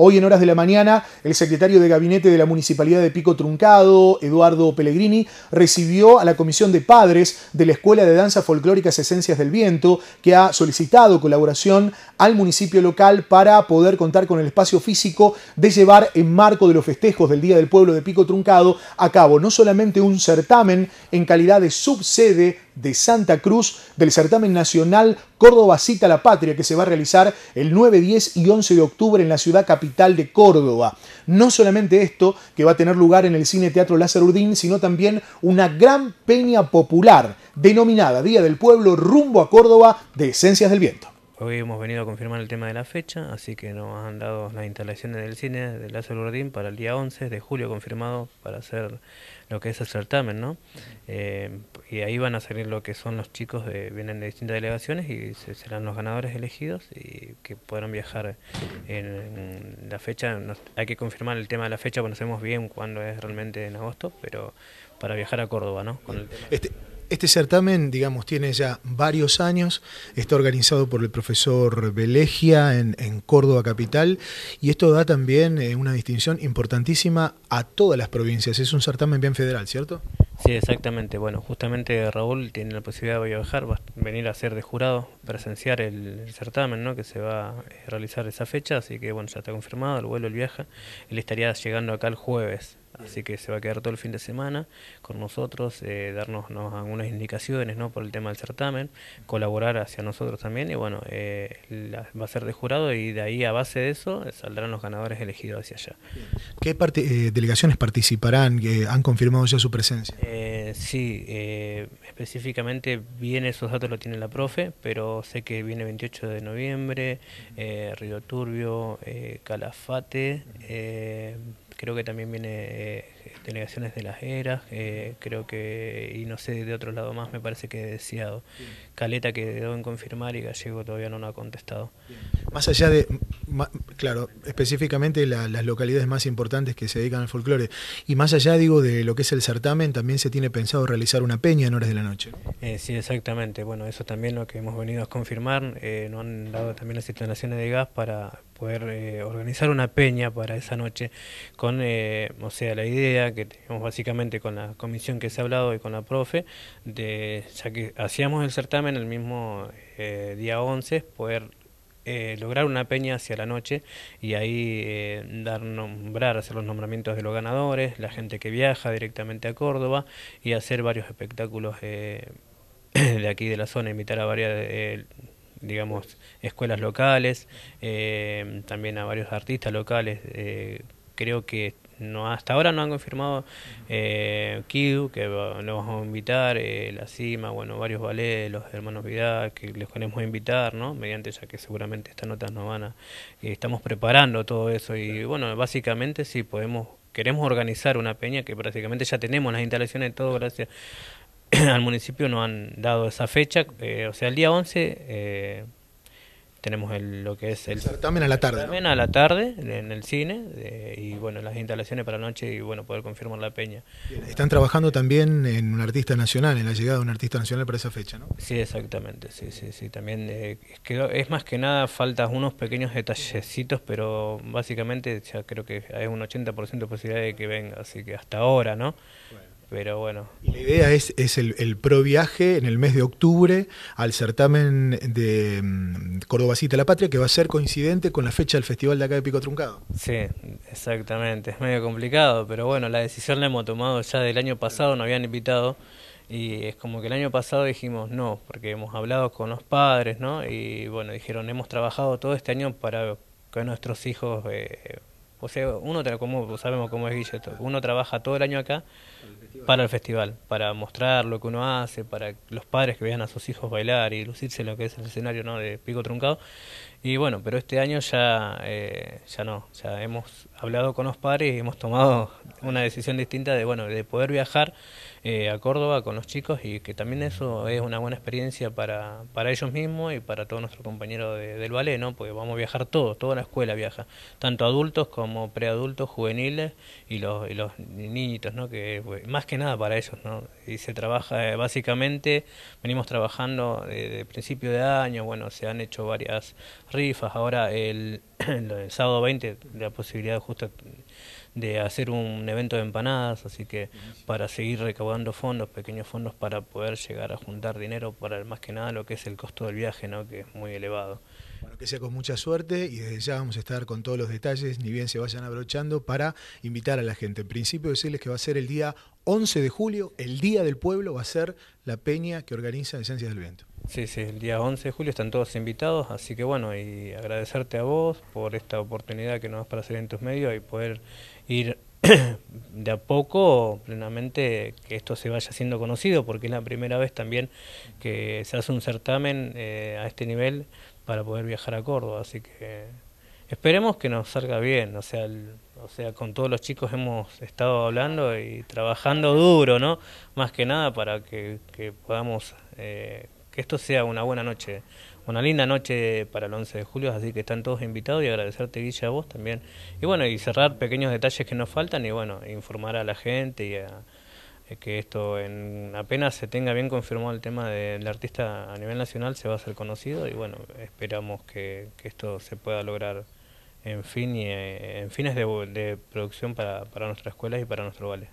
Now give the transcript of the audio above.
Hoy en horas de la mañana, el secretario de gabinete de la Municipalidad de Pico Truncado, Eduardo Pellegrini, recibió a la Comisión de Padres de la Escuela de Danza Folclóricas Esencias del Viento, que ha solicitado colaboración al municipio local para poder contar con el espacio físico de llevar en marco de los festejos del Día del Pueblo de Pico Truncado a cabo no solamente un certamen en calidad de subsede de Santa Cruz del certamen nacional Córdoba Cita a la Patria, que se va a realizar el 9, 10 y 11 de octubre en la ciudad capital de Córdoba. No solamente esto, que va a tener lugar en el Cine Teatro Lázaro Urdín, sino también una gran peña popular, denominada Día del Pueblo rumbo a Córdoba de Esencias del Viento. Hoy hemos venido a confirmar el tema de la fecha, así que nos han dado las instalaciones del cine de Lázaro Urdín para el día 11 de julio confirmado para hacer lo que es el certamen, ¿no? Eh, y ahí van a salir lo que son los chicos, de, vienen de distintas delegaciones y serán los ganadores elegidos y que podrán viajar en, la fecha. hay que confirmar el tema de la fecha, conocemos bien cuándo es realmente en agosto, pero para viajar a Córdoba, ¿no? Con este, este certamen, digamos, tiene ya varios años, está organizado por el profesor Belegia en, Córdoba Capital y esto da también eh, una distinción importantísima a todas las provincias. Es un certamen bien federal, ¿cierto? Sí, exactamente. Bueno, justamente Raúl tiene la posibilidad de viajar, venir a ser de jurado, presenciar el, certamen ¿no? que se va a eh, realizar esa fecha, así que bueno, ya está confirmado, el vuelo, el viaje. Él estaría llegando acá el jueves Así que se va a quedar todo el fin de semana con nosotros, eh, darnos algunas indicaciones ¿no? por el tema del certamen, colaborar hacia nosotros también. Y bueno, eh, va a ser de jurado y de ahí a base de eso saldrán los ganadores elegidos hacia allá. ¿Qué eh, delegaciones participarán? ¿Han confirmado ya su presencia? sí, específicamente bien esos datos lo tiene la profe, pero sé que viene 28 de noviembre, Río Turbio, Calafate creo que también viene eh, Delegaciones de las eras, eh, creo que, y no sé, de otro lado más me parece que he Deseado. Caleta que deben confirmar y Gallego todavía no lo ha contestado. Más allá de, claro, específicamente las localidades más importantes que se dedican al folclore, y más allá, digo, de lo que es el certamen, también se tiene pensado realizar una peña en horas de la noche. Eh, sí, exactamente. Bueno, eso también lo que hemos venido a confirmar. nos han dado también las instalaciones de gas para, poder eh, organizar una peña para esa noche con, eh, o sea, la idea que tenemos básicamente con la comisión que se ha hablado y con la profe, de ya que hacíamos el certamen el mismo eh, día 11, poder lograr una peña hacia la noche y ahí dar nombrar, hacer los nombramientos de los ganadores, la gente que viaja directamente a Córdoba y hacer varios espectáculos de aquí de la zona, invitar a varias digamos, escuelas locales, eh, también a varios artistas locales. Eh, creo que no hasta ahora no han confirmado eh, Kidu, que lo vamos a invitar, eh, La Cima, bueno, varios ballets, los hermanos Vidal, que les queremos invitar, ¿no? Mediante ya que seguramente estas notas no van a... Eh, estamos preparando todo eso y bueno, básicamente sí podemos, queremos organizar una peña que prácticamente ya tenemos las instalaciones, todo gracias al municipio no han dado esa fecha, eh, o sea, el día 11 eh, tenemos lo que es el, también a la tarde. también a la tarde en el cine eh, y bueno, las instalaciones para la noche y bueno, poder confirmar la peña. están trabajando también en un artista nacional, en la llegada de un artista nacional para esa fecha, ¿no? Sí, exactamente, sí, sí, sí, también es más que nada faltan unos pequeños detallecitos, pero básicamente ya creo que hay un 80% de posibilidad de que venga, así que hasta ahora, ¿no? Pero bueno. la idea es, es el, el, pro viaje en el mes de octubre al certamen de mm, Cordobasita Cita la Patria, que va a ser coincidente con la fecha del festival de acá de Pico Truncado. Sí, exactamente. Es medio complicado, pero bueno, la decisión la hemos tomado ya del año pasado, nos habían invitado. Y es como que el año pasado dijimos no, porque hemos hablado con los padres, ¿no? Y bueno, dijeron, hemos trabajado todo este año para que nuestros hijos eh, o sea, uno, como sabemos cómo es Guille, uno trabaja todo el año acá para el festival, para mostrar lo que uno hace, para los padres que vean a sus hijos bailar y lucirse lo que es el escenario ¿no? de Pico Truncado. Y bueno, pero este año ya, eh, ya no, ya hemos hablado con los padres y hemos tomado una decisión distinta de, bueno, de poder viajar eh, a Córdoba con los chicos y que también eso es una buena experiencia para, para ellos mismos y para todo nuestro compañero del ballet, ¿no? Porque vamos a viajar todos, toda la escuela viaja, tanto adultos como preadultos, juveniles y los, y los niñitos, ¿no? Que pues, más que nada para ellos, ¿no? Y se trabaja, eh, básicamente, venimos trabajando desde principio de año, bueno, se han hecho varias rifas, ahora el, sábado 20 la posibilidad justo de hacer un evento de empanadas, así que para seguir recaudando fondos, pequeños fondos para poder llegar a juntar dinero para más que nada lo que es el costo del viaje, ¿no? que es muy elevado. Bueno, que sea con mucha suerte y desde ya vamos a estar con todos los detalles, ni bien se vayan abrochando, para invitar a la gente. En principio decirles que va a ser el día 11 de julio, el Día del Pueblo, va a ser la peña que organiza Esencias del Viento. Sí, sí, el día 11 de julio están todos invitados, así que bueno, y agradecerte a vos por esta oportunidad que nos das para hacer en tus medios y poder ir de a poco plenamente que esto se vaya siendo conocido, porque es la primera vez también que se hace un certamen eh, a este nivel para poder viajar a Córdoba, así que esperemos que nos salga bien, o sea, o sea, con todos los chicos hemos estado hablando y trabajando duro, ¿no? Más que nada para que, que podamos... Eh, esto sea una buena noche, una linda noche para el 11 de julio, así que están todos invitados y agradecerte Guille a vos también. Y bueno, y cerrar pequeños detalles que nos faltan y bueno, informar a la gente y eh, que esto en apenas se tenga bien confirmado el tema del artista a nivel nacional se va a hacer conocido y bueno esperamos que, esto se pueda lograr en fin y eh, en fines de, producción para, para nuestra escuela y para nuestro vale.